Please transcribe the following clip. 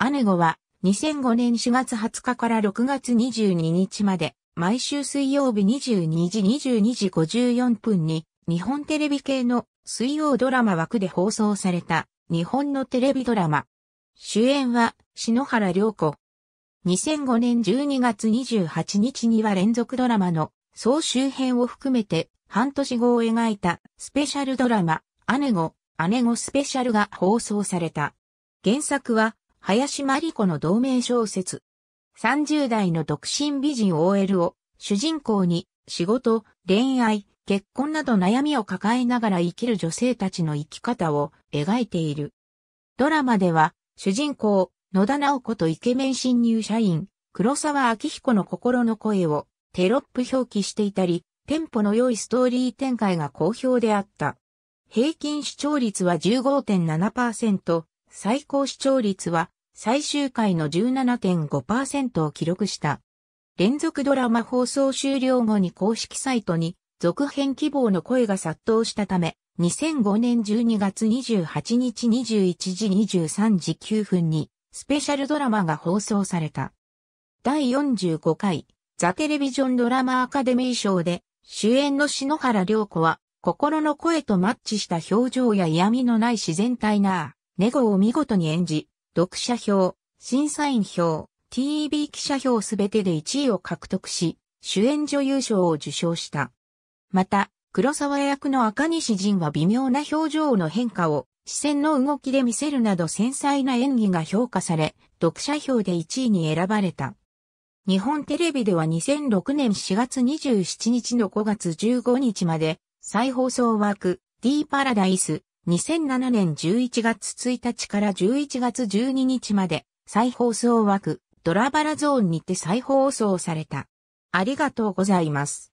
姉子は2005年4月20日から6月22日まで毎週水曜日22時22時54分に日本テレビ系の水曜ドラマ枠で放送された日本のテレビドラマ。主演は篠原涼子。2005年12月28日には連続ドラマの総集編を含めて半年後を描いたスペシャルドラマ姉子、姉子スペシャルが放送された。原作は林真理子の同名小説。30代の独身美人 OL を主人公に仕事、恋愛、結婚など悩みを抱えながら生きる女性たちの生き方を描いている。ドラマでは主人公野田直子とイケメン新入社員黒沢明彦の心の声をテロップ表記していたり、テンポの良いストーリー展開が好評であった。平均視聴率は15.7%、最高視聴率は最終回の17.5%を記録した。連続ドラマ放送終了後に公式サイトに続編希望の声が殺到したため、2005年12月28日21時23時9分にスペシャルドラマが放送された。第45回ザ・テレビジョンドラマアカデミー賞で主演の篠原涼子は心の声とマッチした表情や嫌味のない自然体なネゴを見事に演じ、読者票、審査員票、TV 記者票すべてで1位を獲得し、主演女優賞を受賞した。また、黒沢役の赤西仁は微妙な表情の変化を、視線の動きで見せるなど繊細な演技が評価され、読者票で1位に選ばれた。日本テレビでは2006年4月27日の5月15日まで、再放送枠 D パラダイス2007年11月1日から11月12日まで再放送枠ドラバラゾーンにて再放送された。ありがとうございます。